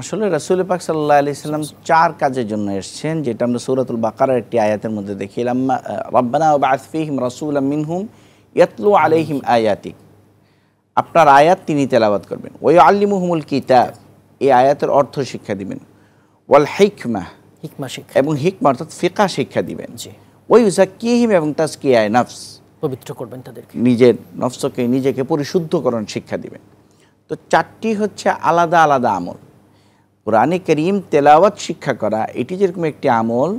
আসলে রাসুল পাক সাল্লাহ আলি সাল্লাম চার কাজের জন্য এসছেন যেটা আমরা সৌরাতুল বাকার একটি আয়াতের মধ্যে দেখিলাম রব্বানা বাসফিহিম রাসুল মিনহুম ইয়াতলু আলহিম আয়াতিক আপনার আয়াত তিনি তেলাবাদ করবেন ওই মুহমুল কিতাব এই আয়াতের অর্থ শিক্ষা দিবেন ওয়াল হিকমা হিকমা শিক্ষা এবং হিকমা অর্থাৎ ফিকা শিক্ষা দিবেন ওই উজাকিহিম এবং আয় নফস পবিত্র করবেন তাদেরকে নিজের নফসকে নিজেকে পরিশুদ্ধকরণ শিক্ষা দিবেন তো চারটি হচ্ছে আলাদা আলাদা আমল কোরআনে করিম তেলাওয়াত শিক্ষা করা এটি যেরকম একটি আমল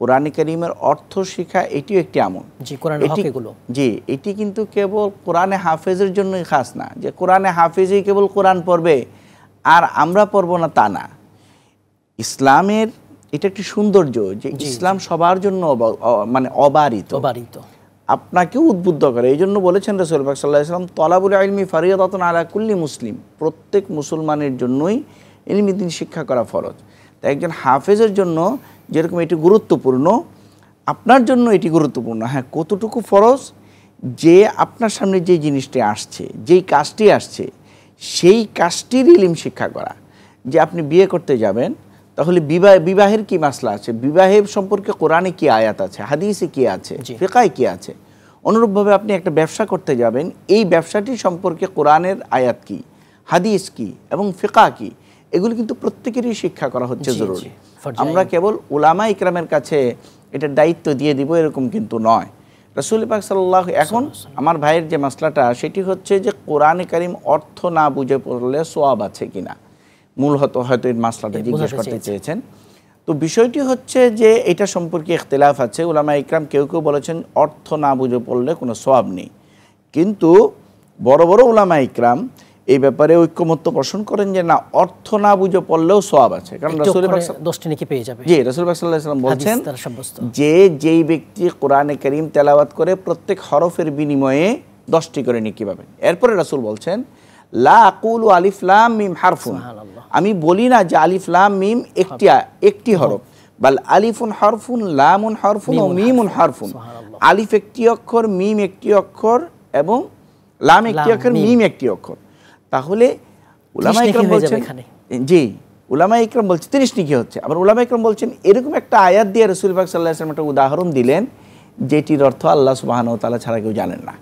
কোরআনে করিমের অর্থ শিক্ষা এটিও একটি আমল জি এটি কিন্তু কেবল কোরআনে হাফেজের জন্যই খাস না যে কোরআনে হাফেজই কেবল কোরআন পড়বে আর আমরা পড়ব না তা না ইসলামের এটা একটি সৌন্দর্য যে ইসলাম সবার জন্য মানে অবারিত অবারিত আপনাকেও উদ্বুদ্ধ করে এই জন্য বলেছেন রসুল সাল্লাহ ইসলাম তলাবুল আলমী ফারিয়াত আলা কুল্লি মুসলিম প্রত্যেক মুসলমানের জন্যই এলমিদিন শিক্ষা করা ফরজ তাই একজন হাফেজের জন্য যেরকম এটি গুরুত্বপূর্ণ আপনার জন্য এটি গুরুত্বপূর্ণ হ্যাঁ কতটুকু ফরজ যে আপনার সামনে যে জিনিসটি আসছে যেই কাজটি আসছে সেই কাজটির ইলিম শিক্ষা করা যে আপনি বিয়ে করতে যাবেন তাহলে বিবাহ বিবাহের কি মাসলা আছে বিবাহের সম্পর্কে কোরআনে কি আয়াত আছে হাদিসে কি আছে ফেকায় কি আছে অনুরূপভাবে আপনি একটা ব্যবসা করতে যাবেন এই ব্যবসাটি সম্পর্কে কোরআনের আয়াত কি হাদিস কি এবং ফেকা কি এগুলি কিন্তু প্রত্যেকেরই শিক্ষা করা হচ্ছে জরুরি আমরা কেবল উলামা ইকরামের কাছে এটা দায়িত্ব দিয়ে দিব এরকম কিন্তু নয় রসুল পাক সাল্লাহ এখন আমার ভাইয়ের যে মশলাটা সেটি হচ্ছে যে কোরআনে কারিম অর্থ না বুঝে পড়লে সোয়াব আছে কিনা মূল হতো হয়তো এই মাসলাটা জিজ্ঞেস করতে চেয়েছেন তো বিষয়টি হচ্ছে যে এটা সম্পর্কে ইখতলাফ আছে উলামা ইকরাম কেউ কেউ বলেছেন অর্থ না বুঝে পড়লে কোনো সোয়াব নেই কিন্তু বড় বড় উলামা ইকরাম এই ব্যাপারে ঐক্যমত্য পোষণ করেন যে না অর্থ না বুঝে পড়লেও সব আছে কারণ বলছেন যে যেই ব্যক্তি কোরআনে করিম তেলাবাদ করে প্রত্যেক হরফের বিনিময়ে দশটি করে নিকি পাবেন এরপরে রাসুল বলছেন লা আকুল আলিফলাম মিম হারফুন আমি বলি না যে আলিফলাম মিম একটি একটি হরফ বাল আলিফুন হরফুন লামুন হরফুন ও মিমুন হরফুন আলিফ একটি অক্ষর মিম একটি অক্ষর এবং লাম একটি অক্ষর মিম একটি অক্ষর তাহলে উলামা ইকরাম বলছেন জি উলামা ইকরাম বলছে তিরিশ নিকি হচ্ছে আবার উলামা ইকরাম বলছেন এরকম একটা আয়াত দিয়ে রসুল সাল্লাহ আসলাম একটা উদাহরণ দিলেন যেটির অর্থ আল্লাহ ও তালা ছাড়া কেউ জানেন না